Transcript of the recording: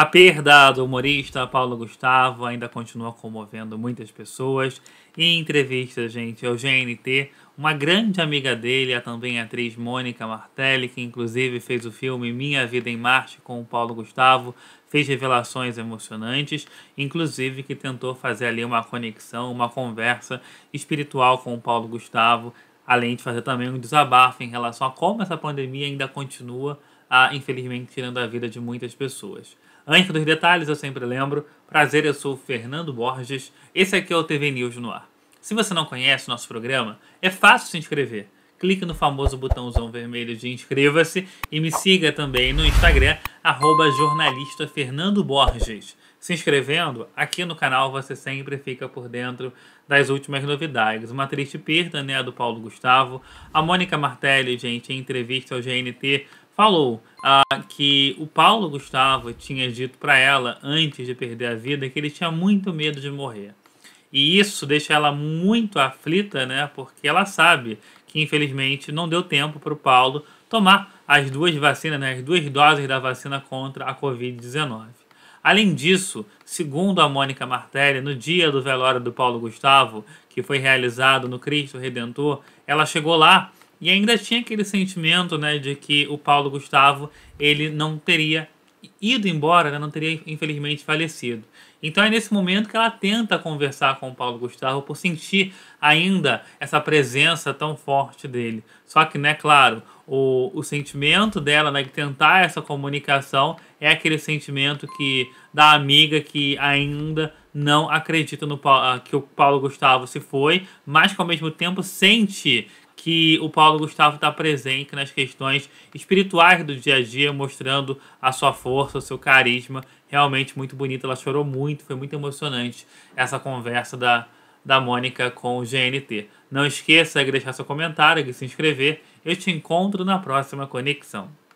A perda do humorista Paulo Gustavo ainda continua comovendo muitas pessoas. Em entrevista, gente, ao GNT, uma grande amiga dele, a também atriz Mônica Martelli, que inclusive fez o filme Minha Vida em Marte com o Paulo Gustavo, fez revelações emocionantes, inclusive que tentou fazer ali uma conexão, uma conversa espiritual com o Paulo Gustavo, além de fazer também um desabafo em relação a como essa pandemia ainda continua ah, infelizmente tirando a vida de muitas pessoas. Antes dos detalhes, eu sempre lembro, prazer, eu sou o Fernando Borges, esse aqui é o TV News no ar. Se você não conhece o nosso programa, é fácil se inscrever. Clique no famoso botãozão vermelho de inscreva-se e me siga também no Instagram, arroba jornalista Fernando Borges. Se inscrevendo, aqui no canal você sempre fica por dentro das últimas novidades. Uma triste perda, né, do Paulo Gustavo. A Mônica Martelli, gente, em entrevista ao GNT, falou ah, que o Paulo Gustavo tinha dito para ela, antes de perder a vida, que ele tinha muito medo de morrer. E isso deixa ela muito aflita, né? Porque ela sabe que infelizmente não deu tempo para o Paulo tomar as duas vacinas, né, as duas doses da vacina contra a Covid-19. Além disso, segundo a Mônica Martelli, no dia do velório do Paulo Gustavo, que foi realizado no Cristo Redentor, ela chegou lá e ainda tinha aquele sentimento, né, de que o Paulo Gustavo, ele não teria ido embora, né, não teria infelizmente falecido. Então é nesse momento que ela tenta conversar com o Paulo Gustavo por sentir ainda essa presença tão forte dele. Só que, né, claro, o, o sentimento dela, né, de tentar essa comunicação é aquele sentimento que da amiga que ainda não acredita no ah, que o Paulo Gustavo se foi, mas que ao mesmo tempo sente que o Paulo Gustavo está presente nas questões espirituais do dia a dia, mostrando a sua força, o seu carisma. Realmente muito bonita. Ela chorou muito, foi muito emocionante essa conversa da, da Mônica com o GNT. Não esqueça de deixar seu comentário, de se inscrever. Eu te encontro na próxima conexão.